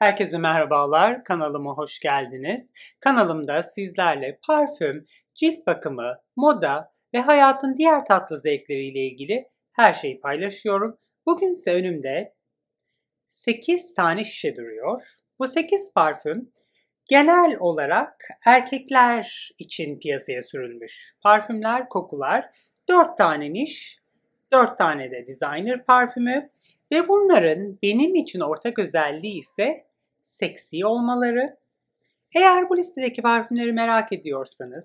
Herkese merhabalar, kanalıma hoş geldiniz. Kanalımda sizlerle parfüm, cilt bakımı, moda ve hayatın diğer tatlı zevkleriyle ilgili her şeyi paylaşıyorum. Bugün ise önümde 8 tane şişe duruyor. Bu 8 parfüm genel olarak erkekler için piyasaya sürülmüş. Parfümler, kokular, 4 tane niş, 4 tane de designer parfümü ve bunların benim için ortak özelliği ise seksi olmaları. Eğer bu listedeki parfümleri merak ediyorsanız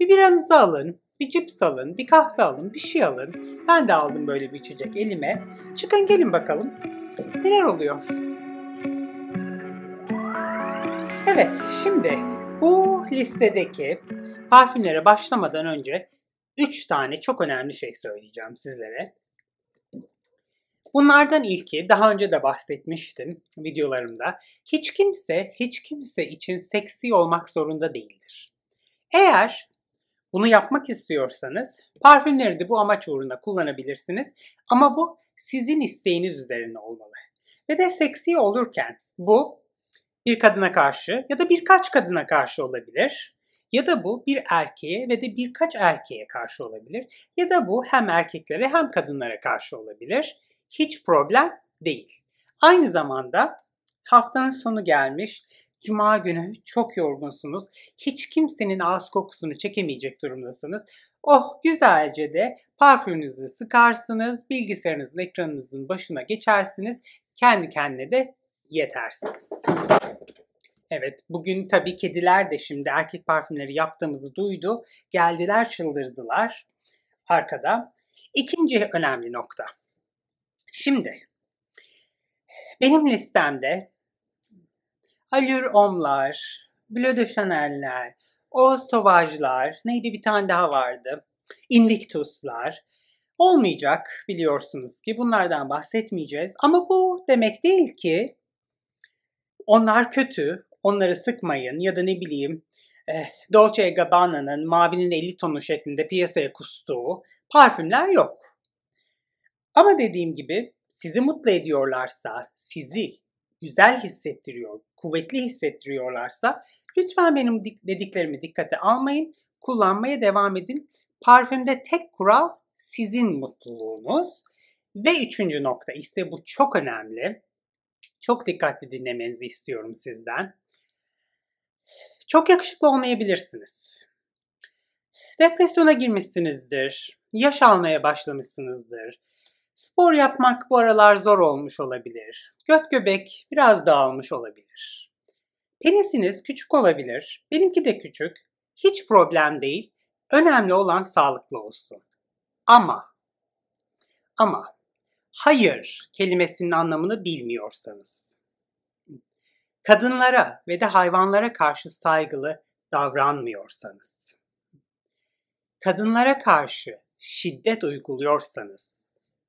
bir biranızı alın, bir cips alın, bir kahve alın, bir şey alın. Ben de aldım böyle bir içecek elime. Çıkın gelin bakalım neler oluyor. Evet, şimdi bu listedeki parfümlere başlamadan önce 3 tane çok önemli şey söyleyeceğim sizlere. Bunlardan ilki daha önce de bahsetmiştim videolarımda. Hiç kimse hiç kimse için seksi olmak zorunda değildir. Eğer bunu yapmak istiyorsanız parfümleri de bu amaç uğruna kullanabilirsiniz ama bu sizin isteğiniz üzerine olmalı. Ve de seksi olurken bu bir kadına karşı ya da birkaç kadına karşı olabilir. Ya da bu bir erkeğe ve de birkaç erkeğe karşı olabilir. Ya da bu hem erkeklere hem kadınlara karşı olabilir hiç problem değil. Aynı zamanda haftanın sonu gelmiş. Cuma günü çok yorgunsunuz. Hiç kimsenin ağız kokusunu çekemeyecek durumdasınız. Oh güzelce de parfümünüzü sıkarsınız, bilgisayarınızın ekranınızın başına geçersiniz. Kendi kendine de yetersiniz. Evet bugün tabii kediler de şimdi erkek parfümleri yaptığımızı duydu. Geldiler çıldırdılar arkada. İkinci önemli nokta. Şimdi benim listemde Allure Omlar, Bleu de Chanel'ler, O Sauvaj'lar, neydi bir tane daha vardı? Invictus'lar. Olmayacak biliyorsunuz ki bunlardan bahsetmeyeceğiz. Ama bu demek değil ki onlar kötü, onları sıkmayın ya da ne bileyim eh, Dolce Gabbana'nın mavinin 50 tonu şeklinde piyasaya kustuğu parfümler yok. Ama dediğim gibi sizi mutlu ediyorlarsa, sizi güzel hissettiriyor, kuvvetli hissettiriyorlarsa lütfen benim dediklerimi dikkate almayın, kullanmaya devam edin. Parfümde tek kural sizin mutluluğunuz. Ve üçüncü nokta işte bu çok önemli. Çok dikkatli dinlemenizi istiyorum sizden. Çok yakışıklı olmayabilirsiniz. Depresyona girmişsinizdir, yaş almaya başlamışsınızdır, Spor yapmak bu aralar zor olmuş olabilir. Göt göbek biraz dağılmış olabilir. Penisiniz küçük olabilir. Benimki de küçük. Hiç problem değil. Önemli olan sağlıklı olsun. Ama ama hayır kelimesinin anlamını bilmiyorsanız. Kadınlara ve de hayvanlara karşı saygılı davranmıyorsanız. Kadınlara karşı şiddet uyguluyorsanız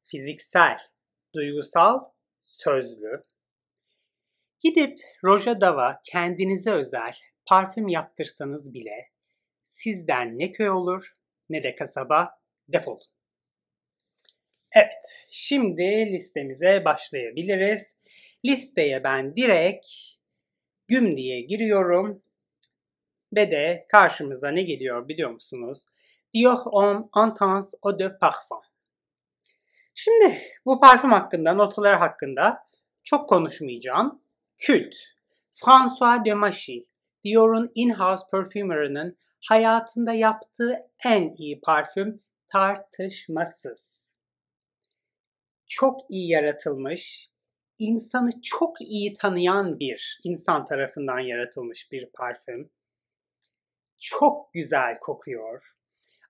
fiziksel, duygusal, sözlü. Gidip Roja Dava kendinize özel parfüm yaptırsanız bile sizden ne köy olur ne de kasaba defolun. Evet, şimdi listemize başlayabiliriz. Listeye ben direkt güm diye giriyorum ve de karşımıza ne geliyor biliyor musunuz? Dior Homme Intense Eau de Parfum. Şimdi bu parfüm hakkında, notaları hakkında çok konuşmayacağım. Kült. François Demachy, Machi, Dior'un in-house Perfumerının hayatında yaptığı en iyi parfüm tartışmasız. Çok iyi yaratılmış, insanı çok iyi tanıyan bir insan tarafından yaratılmış bir parfüm. Çok güzel kokuyor.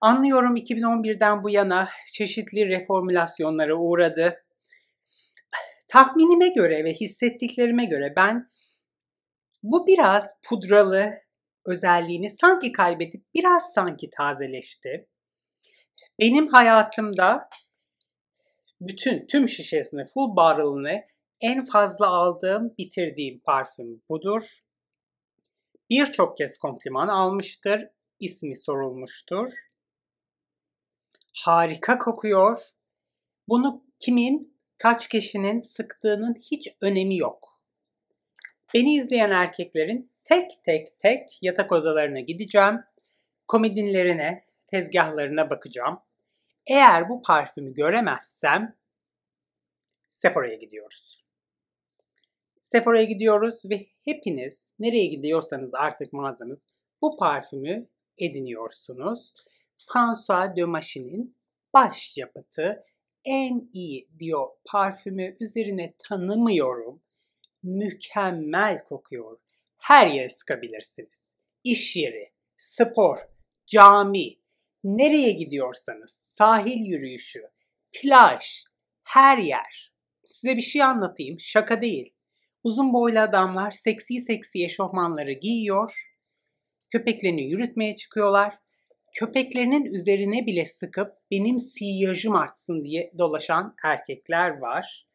Anlıyorum 2011'den bu yana çeşitli reformülasyonlara uğradı. Tahminime göre ve hissettiklerime göre ben bu biraz pudralı özelliğini sanki kaybedip biraz sanki tazeleşti. Benim hayatımda bütün tüm şişesini, full barrel'ını en fazla aldığım, bitirdiğim parfüm budur. Birçok kez kompliman almıştır, ismi sorulmuştur harika kokuyor. Bunu kimin, kaç kişinin sıktığının hiç önemi yok. Beni izleyen erkeklerin tek tek tek yatak odalarına gideceğim. Komedinlerine, tezgahlarına bakacağım. Eğer bu parfümü göremezsem Sephora'ya gidiyoruz. Sephora'ya gidiyoruz ve hepiniz nereye gidiyorsanız artık mağazanız bu parfümü ediniyorsunuz François Dömaşi'nin baş yapıtı en iyi diyor parfümü üzerine tanımıyorum. Mükemmel kokuyor. Her yere sıkabilirsiniz. İş yeri, spor, cami, nereye gidiyorsanız, sahil yürüyüşü, plaj, her yer. Size bir şey anlatayım, şaka değil. Uzun boylu adamlar seksi seksi eşofmanları giyiyor, köpeklerini yürütmeye çıkıyorlar köpeklerinin üzerine bile sıkıp benim siyajım artsın diye dolaşan erkekler var.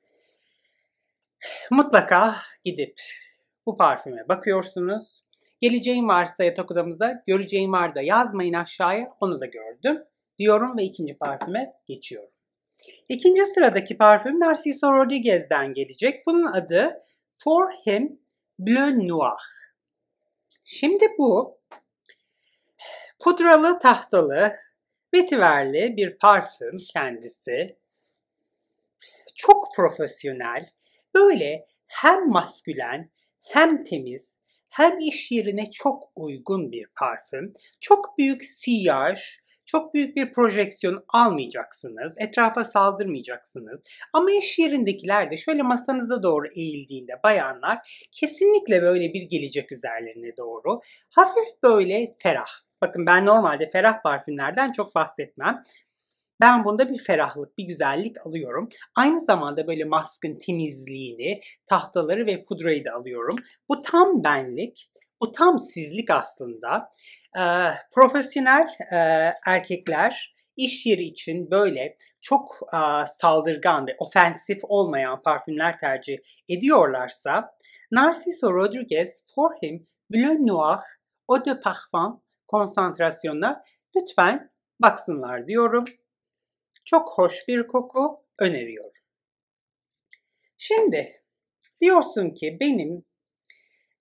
Mutlaka gidip bu parfüme bakıyorsunuz. Geleceğim varsa yatak odamıza, göreceğim var da yazmayın aşağıya onu da gördüm diyorum ve ikinci parfüme geçiyorum. İkinci sıradaki parfüm Narciso Rodriguez'den gelecek. Bunun adı For Him Bleu Noir. Şimdi bu Pudralı tahtalı, vetiverli bir parfüm kendisi. Çok profesyonel, böyle hem maskülen hem temiz hem iş yerine çok uygun bir parfüm. Çok büyük siyaj, çok büyük bir projeksiyon almayacaksınız. Etrafa saldırmayacaksınız. Ama iş yerindekiler de şöyle masanıza doğru eğildiğinde bayanlar kesinlikle böyle bir gelecek üzerlerine doğru. Hafif böyle ferah, Bakın ben normalde ferah parfümlerden çok bahsetmem. Ben bunda bir ferahlık, bir güzellik alıyorum. Aynı zamanda böyle maskın temizliğini, tahtaları ve pudrayı da alıyorum. Bu tam benlik, bu tam sizlik aslında. E, profesyonel e, erkekler iş yeri için böyle çok e, saldırgan ve ofensif olmayan parfümler tercih ediyorlarsa Narciso Rodriguez For Him Bleu Noir Eau de Parfum konsantrasyonla lütfen baksınlar diyorum. Çok hoş bir koku öneriyorum. Şimdi diyorsun ki benim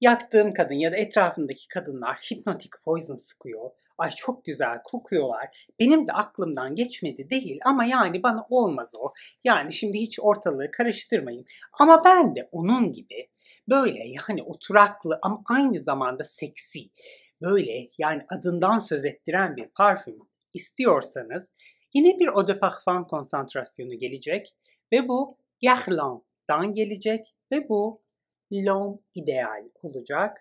yattığım kadın ya da etrafındaki kadınlar hipnotik poison sıkıyor. Ay çok güzel kokuyorlar. Benim de aklımdan geçmedi değil ama yani bana olmaz o. Yani şimdi hiç ortalığı karıştırmayayım. Ama ben de onun gibi böyle yani oturaklı ama aynı zamanda seksi böyle yani adından söz ettiren bir parfüm istiyorsanız yine bir eau de parfum konsantrasyonu gelecek ve bu Guerlain'dan gelecek ve bu L'homme ideal olacak.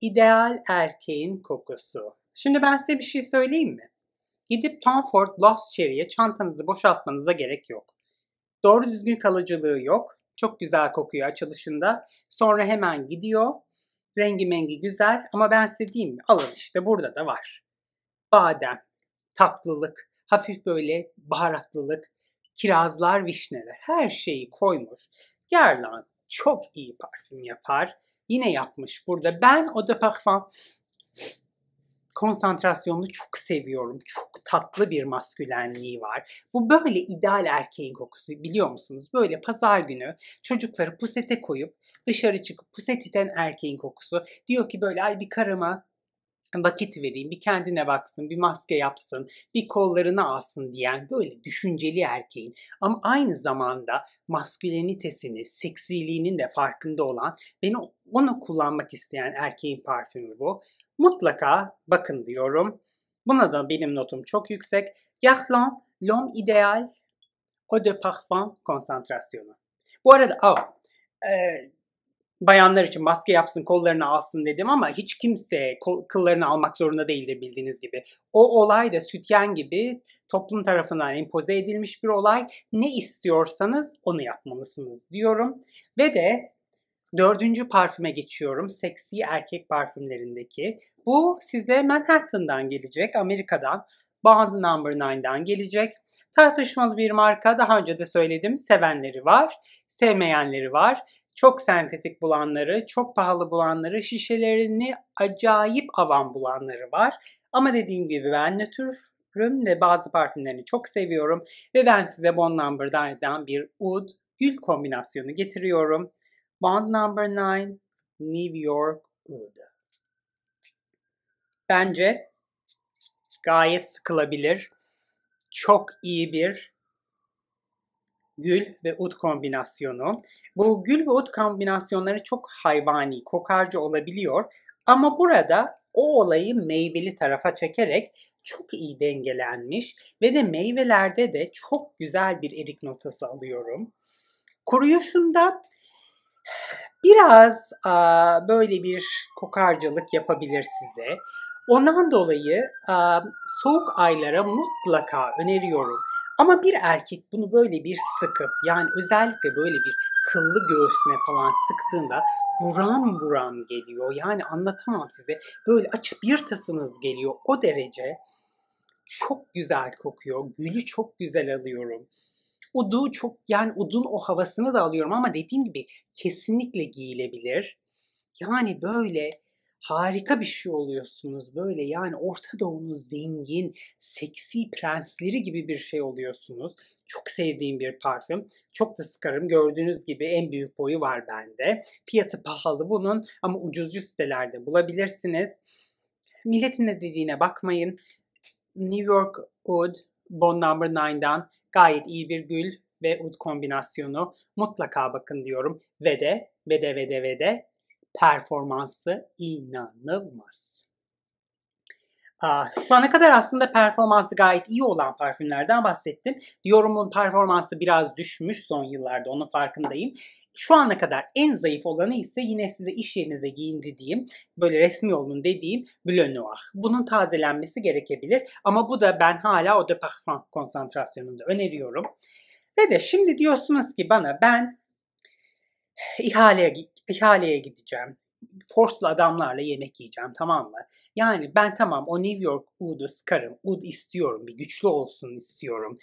İdeal erkeğin kokusu. Şimdi ben size bir şey söyleyeyim mi? Gidip Tom Ford Lost Cherry'e çantanızı boşaltmanıza gerek yok. Doğru düzgün kalıcılığı yok. Çok güzel kokuyor açılışında. Sonra hemen gidiyor Rengi mengi güzel ama ben size diyeyim mi? Alın işte burada da var. Badem, tatlılık, hafif böyle baharatlılık, kirazlar, vişneler her şeyi koymuş. Gerlan çok iyi parfüm yapar. Yine yapmış burada. Ben o de parfum konsantrasyonunu çok seviyorum. Çok tatlı bir maskülenliği var. Bu böyle ideal erkeğin kokusu biliyor musunuz? Böyle pazar günü çocukları pusete koyup dışarı çıkıp puset iten erkeğin kokusu. Diyor ki böyle ay bir karıma vakit vereyim, bir kendine baksın, bir maske yapsın, bir kollarını alsın diyen böyle düşünceli erkeğin ama aynı zamanda maskülenitesini, seksiliğinin de farkında olan, beni onu kullanmak isteyen erkeğin parfümü bu. Mutlaka bakın diyorum. Buna da benim notum çok yüksek. Yahlan L'Homme Ideal Eau de Parfum konsantrasyonu. Bu arada oh, e, bayanlar için maske yapsın kollarını alsın dedim ama hiç kimse kol, kıllarını almak zorunda değildir bildiğiniz gibi. O olay da sütyen gibi toplum tarafından empoze edilmiş bir olay. Ne istiyorsanız onu yapmalısınız diyorum. Ve de dördüncü parfüme geçiyorum. Seksi erkek parfümlerindeki. Bu size Manhattan'dan gelecek, Amerika'dan. Bond Number 9'dan gelecek. Tartışmalı bir marka daha önce de söyledim. Sevenleri var, sevmeyenleri var çok sentetik bulanları, çok pahalı bulanları, şişelerini acayip avan bulanları var. Ama dediğim gibi ben nötrüm ve bazı parfümlerini çok seviyorum. Ve ben size Bond Number'dan 9'dan bir Oud gül kombinasyonu getiriyorum. Bond Number 9 New York Oud. Bence gayet sıkılabilir. Çok iyi bir gül ve ut kombinasyonu. Bu gül ve ut kombinasyonları çok hayvani, kokarcı olabiliyor. Ama burada o olayı meyveli tarafa çekerek çok iyi dengelenmiş ve de meyvelerde de çok güzel bir erik notası alıyorum. Kuruyuşunda biraz a, böyle bir kokarcılık yapabilir size. Ondan dolayı a, soğuk aylara mutlaka öneriyorum. Ama bir erkek bunu böyle bir sıkıp yani özellikle böyle bir kıllı göğsüne falan sıktığında buram buram geliyor. Yani anlatamam size. Böyle açıp yırtasınız geliyor o derece. Çok güzel kokuyor. Gülü çok güzel alıyorum. Udu çok yani udun o havasını da alıyorum ama dediğim gibi kesinlikle giyilebilir. Yani böyle harika bir şey oluyorsunuz böyle yani Orta Doğu'nun zengin, seksi prensleri gibi bir şey oluyorsunuz. Çok sevdiğim bir parfüm. Çok da sıkarım. Gördüğünüz gibi en büyük boyu var bende. Fiyatı pahalı bunun ama ucuzcu sitelerde bulabilirsiniz. Milletin ne dediğine bakmayın. New York Wood Bond No. 9'dan gayet iyi bir gül ve ud kombinasyonu mutlaka bakın diyorum. Ve de ve de ve de ve de performansı inanılmaz. şu ana kadar aslında performansı gayet iyi olan parfümlerden bahsettim. Diorum'un performansı biraz düşmüş son yıllarda onun farkındayım. Şu ana kadar en zayıf olanı ise yine size iş yerinize giyin dediğim, böyle resmi olun dediğim Bleu Noir. Bunun tazelenmesi gerekebilir ama bu da ben hala o de parfum konsantrasyonunda öneriyorum. Ve de şimdi diyorsunuz ki bana ben ihaleye ihaleye gideceğim. Forslu adamlarla yemek yiyeceğim tamam mı? Yani ben tamam o New York Oud'u sıkarım. Oud istiyorum. Bir güçlü olsun istiyorum.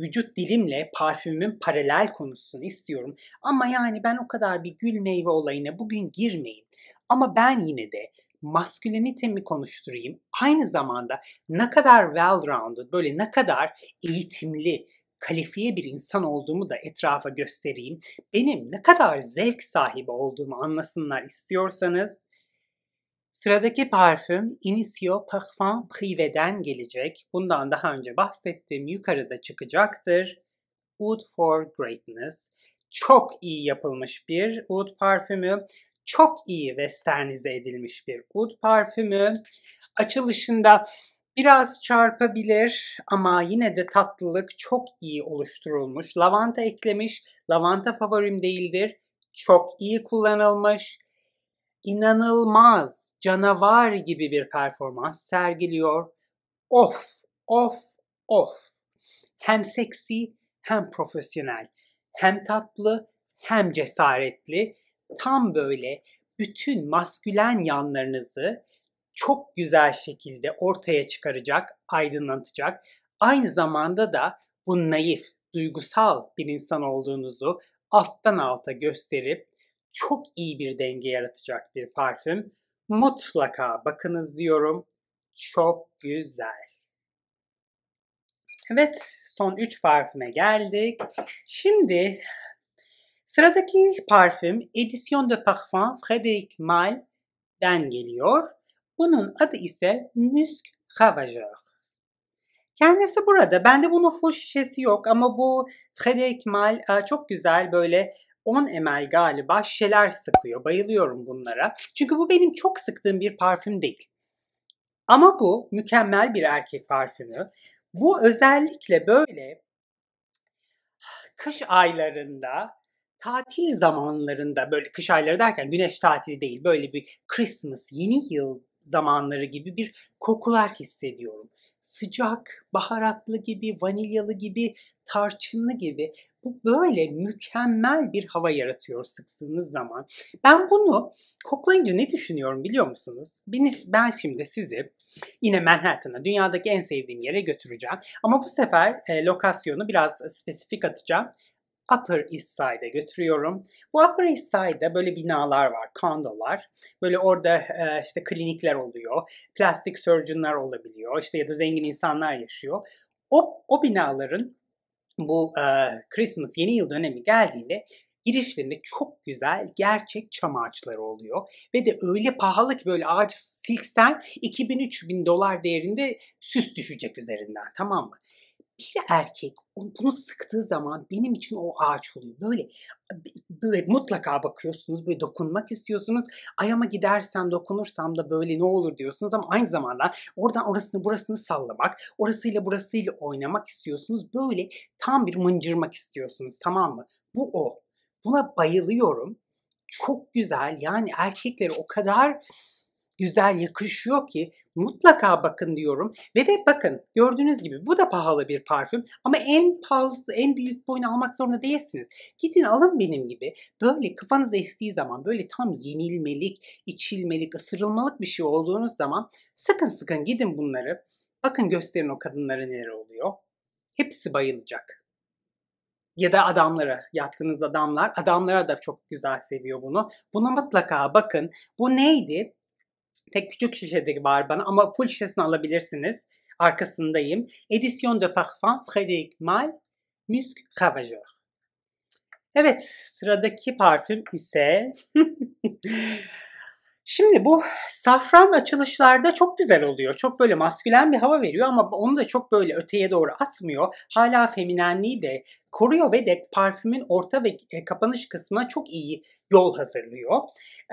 Vücut dilimle parfümün paralel konusunu istiyorum. Ama yani ben o kadar bir gül meyve olayına bugün girmeyeyim. Ama ben yine de maskülenitemi konuşturayım. Aynı zamanda ne kadar well-rounded, böyle ne kadar eğitimli, kalifiye bir insan olduğumu da etrafa göstereyim. Benim ne kadar zevk sahibi olduğumu anlasınlar istiyorsanız Sıradaki parfüm Inisio Parfum Privé'den gelecek. Bundan daha önce bahsettiğim yukarıda çıkacaktır. Wood for Greatness. Çok iyi yapılmış bir wood parfümü. Çok iyi westernize edilmiş bir wood parfümü. Açılışında Biraz çarpabilir ama yine de tatlılık çok iyi oluşturulmuş. Lavanta eklemiş. Lavanta favorim değildir. Çok iyi kullanılmış. İnanılmaz, canavar gibi bir performans sergiliyor. Of, of, of. Hem seksi hem profesyonel. Hem tatlı hem cesaretli. Tam böyle bütün maskülen yanlarınızı çok güzel şekilde ortaya çıkaracak, aydınlatacak. Aynı zamanda da bu naif, duygusal bir insan olduğunuzu alttan alta gösterip çok iyi bir denge yaratacak bir parfüm. Mutlaka bakınız diyorum. Çok güzel. Evet, son 3 parfüme geldik. Şimdi sıradaki parfüm Edition de Parfum Frédéric Malle'den geliyor. Bunun adı ise Müsk Ravageur. Kendisi burada. Bende bunun full şişesi yok ama bu Frederick Mal e, çok güzel böyle 10 ml galiba şişeler sıkıyor. Bayılıyorum bunlara. Çünkü bu benim çok sıktığım bir parfüm değil. Ama bu mükemmel bir erkek parfümü. Bu özellikle böyle kış aylarında tatil zamanlarında böyle kış ayları derken güneş tatili değil böyle bir Christmas yeni yıl zamanları gibi bir kokular hissediyorum. Sıcak, baharatlı gibi, vanilyalı gibi, tarçınlı gibi bu böyle mükemmel bir hava yaratıyor sıktığınız zaman. Ben bunu koklayınca ne düşünüyorum biliyor musunuz? ben şimdi sizi yine Manhattan'a, dünyadaki en sevdiğim yere götüreceğim. Ama bu sefer e, lokasyonu biraz spesifik atacağım. Upper East Side'e götürüyorum. Bu Upper East Side'da böyle binalar var, kondolar. Böyle orada e, işte klinikler oluyor, plastik surgeonlar olabiliyor, işte ya da zengin insanlar yaşıyor. O, o binaların bu e, Christmas, yeni yıl dönemi geldiğinde girişlerinde çok güzel gerçek çam ağaçları oluyor. Ve de öyle pahalı ki böyle ağacı silksen 2000-3000 dolar değerinde süs düşecek üzerinden tamam mı? bir erkek bunu sıktığı zaman benim için o ağaç oluyor. Böyle böyle mutlaka bakıyorsunuz, böyle dokunmak istiyorsunuz. Ayama gidersem, dokunursam da böyle ne olur diyorsunuz ama aynı zamanda oradan orasını burasını sallamak, orasıyla burasıyla oynamak istiyorsunuz. Böyle tam bir mıncırmak istiyorsunuz tamam mı? Bu o. Buna bayılıyorum. Çok güzel. Yani erkekleri o kadar güzel yakışıyor ki mutlaka bakın diyorum. Ve de bakın gördüğünüz gibi bu da pahalı bir parfüm ama en pahalısı en büyük boyunu almak zorunda değilsiniz. Gidin alın benim gibi böyle kafanız estiği zaman böyle tam yenilmelik, içilmelik, ısırılmalık bir şey olduğunuz zaman sıkın sıkın gidin bunları. Bakın gösterin o kadınlara neler oluyor. Hepsi bayılacak. Ya da adamlara, yattığınız adamlar, adamlara da çok güzel seviyor bunu. Buna mutlaka bakın. Bu neydi? Tek küçük şişedir var bana ama full şişesini alabilirsiniz. Arkasındayım. Edition de Parfum Frédéric mal Musc Ravageur. Evet, sıradaki parfüm ise Şimdi bu safran açılışlarda çok güzel oluyor. Çok böyle maskülen bir hava veriyor ama onu da çok böyle öteye doğru atmıyor. Hala feminenliği de koruyor ve de parfümün orta ve e, kapanış kısmına çok iyi yol hazırlıyor.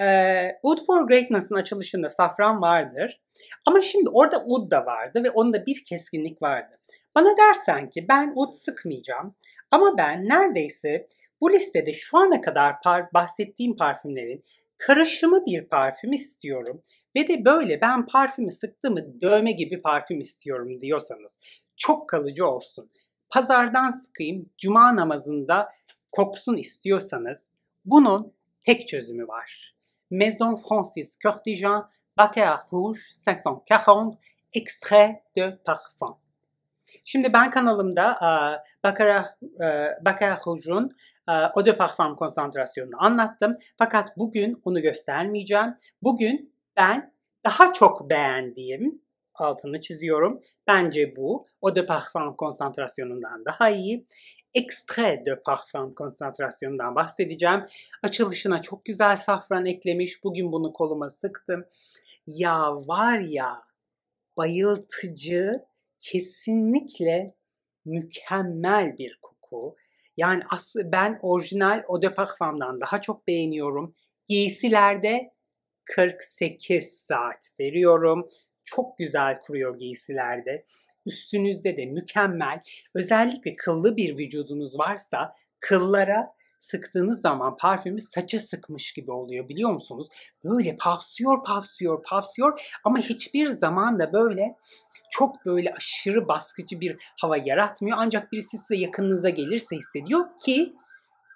Ee, Wood for Greatness'ın açılışında safran vardır. Ama şimdi orada Wood da vardı ve onda bir keskinlik vardı. Bana dersen ki ben Wood sıkmayacağım ama ben neredeyse bu listede şu ana kadar par bahsettiğim parfümlerin karışımı bir parfüm istiyorum ve de böyle ben parfümü sıktığımı dövme gibi parfüm istiyorum diyorsanız çok kalıcı olsun. Pazardan sıkayım, cuma namazında koksun istiyorsanız bunun tek çözümü var. Maison Francis Cortijan Baccarat Rouge 540 Extrait de Parfum. Şimdi ben kanalımda Baccarat, Baccarat Rouge'un ee, Eau Parfum konsantrasyonunu anlattım. Fakat bugün onu göstermeyeceğim. Bugün ben daha çok beğendiğim altını çiziyorum. Bence bu Eau de Parfum konsantrasyonundan daha iyi. Extrait de Parfum konsantrasyonundan bahsedeceğim. Açılışına çok güzel safran eklemiş. Bugün bunu koluma sıktım. Ya var ya bayıltıcı kesinlikle mükemmel bir koku. Yani ben orijinal Eau de Parfum'dan daha çok beğeniyorum. Giysilerde 48 saat veriyorum. Çok güzel kuruyor giysilerde. Üstünüzde de mükemmel. Özellikle kıllı bir vücudunuz varsa kıllara sıktığınız zaman parfümü saça sıkmış gibi oluyor biliyor musunuz? Böyle pafsıyor, pafsıyor, pafsıyor ama hiçbir zaman da böyle çok böyle aşırı baskıcı bir hava yaratmıyor. Ancak birisi size yakınınıza gelirse hissediyor ki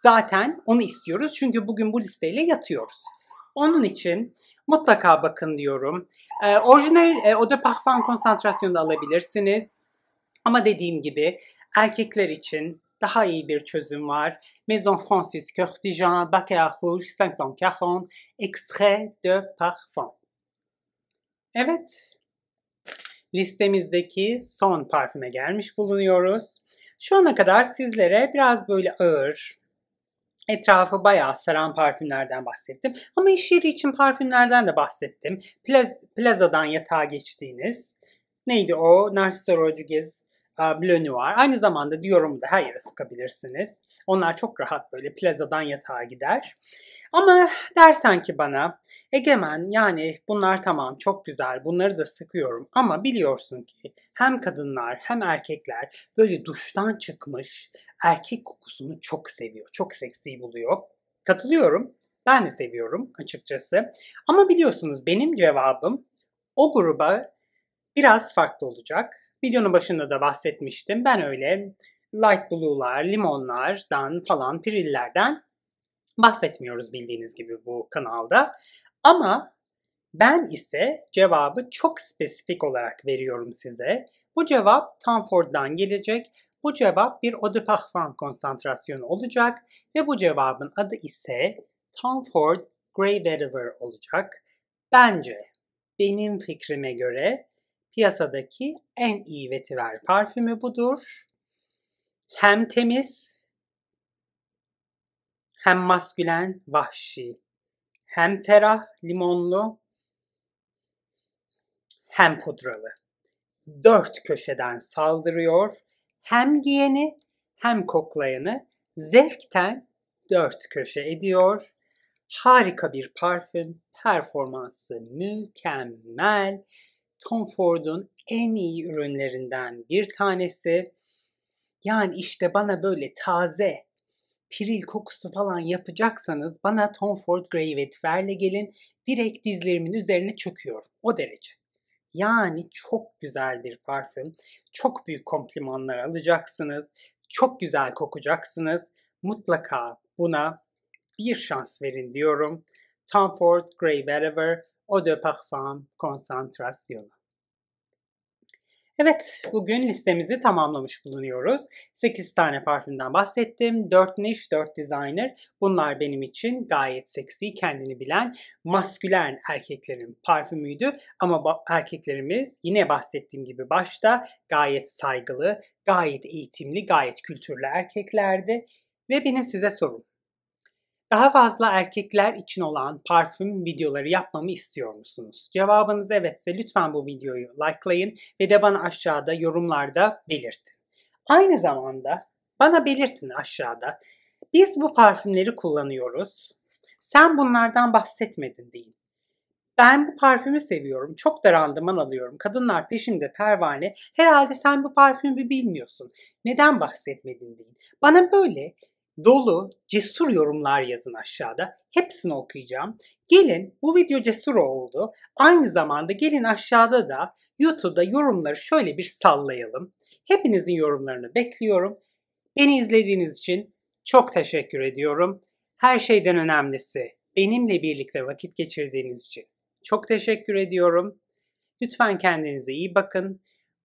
zaten onu istiyoruz. Çünkü bugün bu listeyle yatıyoruz. Onun için mutlaka bakın diyorum. E, orijinal e, Eau de Parfum konsantrasyonu da alabilirsiniz. Ama dediğim gibi erkekler için daha iyi bir çözüm var. Maison Francis Cœur Dijon, Baccarat Rouge 540, Extrait de Parfum. Evet, listemizdeki son parfüme gelmiş bulunuyoruz. Şu ana kadar sizlere biraz böyle ağır, etrafı bayağı saran parfümlerden bahsettim. Ama iş yeri için parfümlerden de bahsettim. Plaz- plazadan yatağa geçtiğiniz, neydi o? Narciso Rodriguez blönü e, var. Aynı zamanda diyorum da her yere sıkabilirsiniz. Onlar çok rahat böyle plazadan yatağa gider. Ama dersen ki bana Egemen yani bunlar tamam çok güzel bunları da sıkıyorum ama biliyorsun ki hem kadınlar hem erkekler böyle duştan çıkmış erkek kokusunu çok seviyor. Çok seksi buluyor. Katılıyorum. Ben de seviyorum açıkçası. Ama biliyorsunuz benim cevabım o gruba biraz farklı olacak. Videonun başında da bahsetmiştim. Ben öyle light blue'lar, limonlardan falan, pirillerden bahsetmiyoruz bildiğiniz gibi bu kanalda. Ama ben ise cevabı çok spesifik olarak veriyorum size. Bu cevap Tom Ford'dan gelecek. Bu cevap bir eau de parfum konsantrasyonu olacak ve bu cevabın adı ise Tom Ford Grey Vetiver olacak. Bence benim fikrime göre Piyasadaki en iyi vetiver parfümü budur. Hem temiz, hem maskülen, vahşi, hem ferah, limonlu, hem pudralı. Dört köşeden saldırıyor. Hem giyeni hem koklayanı zevkten dört köşe ediyor. Harika bir parfüm, performansı mükemmel. Tom Ford'un en iyi ürünlerinden bir tanesi. Yani işte bana böyle taze piril kokusu falan yapacaksanız bana Tom Ford Grey Vetiver'le gelin. Direkt dizlerimin üzerine çöküyorum. O derece. Yani çok güzel bir parfüm. Çok büyük komplimanlar alacaksınız. Çok güzel kokacaksınız. Mutlaka buna bir şans verin diyorum. Tom Ford Grey Vetiver eau de parfum konsantrasyonu. Evet, bugün listemizi tamamlamış bulunuyoruz. 8 tane parfümden bahsettim. 4 niche, 4 designer. Bunlar benim için gayet seksi, kendini bilen, maskülen erkeklerin parfümüydü. Ama erkeklerimiz yine bahsettiğim gibi başta gayet saygılı, gayet eğitimli, gayet kültürlü erkeklerdi. Ve benim size sorum. Daha fazla erkekler için olan parfüm videoları yapmamı istiyor musunuz? Cevabınız evetse lütfen bu videoyu likelayın ve de bana aşağıda yorumlarda belirtin. Aynı zamanda bana belirtin aşağıda. Biz bu parfümleri kullanıyoruz. Sen bunlardan bahsetmedin deyin. Ben bu parfümü seviyorum. Çok da randıman alıyorum. Kadınlar peşimde pervane. Herhalde sen bu parfümü bilmiyorsun. Neden bahsetmedin deyin. Bana böyle dolu, cesur yorumlar yazın aşağıda. Hepsini okuyacağım. Gelin bu video cesur oldu. Aynı zamanda gelin aşağıda da YouTube'da yorumları şöyle bir sallayalım. Hepinizin yorumlarını bekliyorum. Beni izlediğiniz için çok teşekkür ediyorum. Her şeyden önemlisi benimle birlikte vakit geçirdiğiniz için çok teşekkür ediyorum. Lütfen kendinize iyi bakın.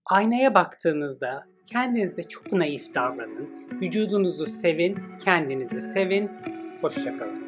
Aynaya baktığınızda Kendinize çok naif davranın. Vücudunuzu sevin, kendinizi sevin. Hoşçakalın.